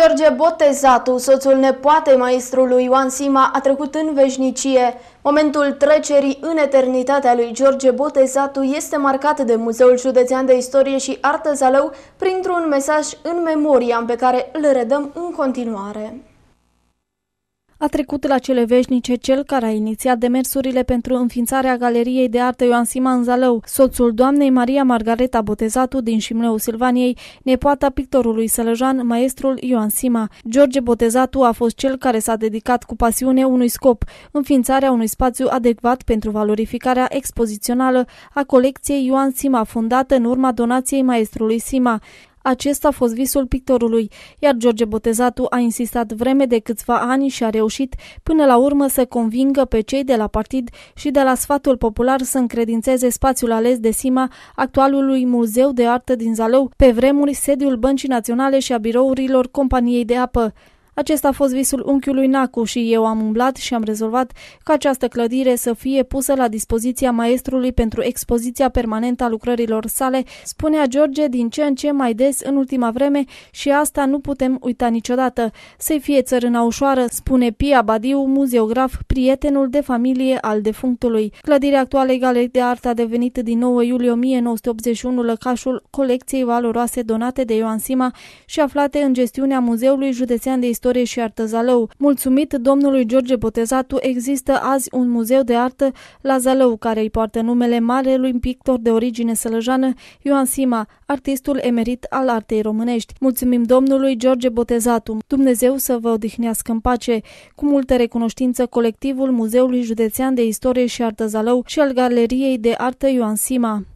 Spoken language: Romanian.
George Botezatu, soțul nepoatei maestrului Ioan Sima, a trecut în veșnicie. Momentul trecerii în eternitatea lui George Botezatu este marcat de Muzeul Județean de Istorie și Artă Zalău printr-un mesaj în memoria pe care îl redăm în continuare. A trecut la cele veșnice cel care a inițiat demersurile pentru înființarea Galeriei de Artă Ioan Sima în Zalău, soțul doamnei Maria Margareta Botezatu din Șimleu Silvaniei, nepoata pictorului sălăjan, maestrul Ioan Sima. George Botezatu a fost cel care s-a dedicat cu pasiune unui scop, înființarea unui spațiu adecvat pentru valorificarea expozițională a colecției Ioan Sima, fondată în urma donației maestrului Sima. Acesta a fost visul pictorului, iar George Botezatu a insistat vreme de câțiva ani și a reușit până la urmă să convingă pe cei de la partid și de la Sfatul Popular să încredințeze spațiul ales de Sima actualului Muzeu de Artă din Zalău, pe vremuri sediul Băncii Naționale și a birourilor Companiei de Apă. Acesta a fost visul unchiului Nacu și eu am umblat și am rezolvat ca această clădire să fie pusă la dispoziția maestrului pentru expoziția permanentă a lucrărilor sale, spunea George din ce în ce mai des în ultima vreme și asta nu putem uita niciodată. Să-i fie țărâna ușoară, spune Pia Badiu, muzeograf, prietenul de familie al defunctului. Clădirea actuală galerii de artă a devenit din 9 iulie 1981 lăcașul colecției valoroase donate de Ioan Sima și aflate în gestiunea Muzeului Județean de Istorie istorie și artezalău. Mulțumit domnului George Botezatu, există azi un muzeu de artă la Zalău, care îi poartă numele marelui pictor de origine sălăjană, Ioan Sima, artistul emerit al artei românești. Mulțumim domnului George Botezatu. Dumnezeu să vă odihnească în pace. Cu multă recunoștință, colectivul Muzeului Județean de Istorie și Artă Zalău și al Galeriei de Artă Ioan Sima.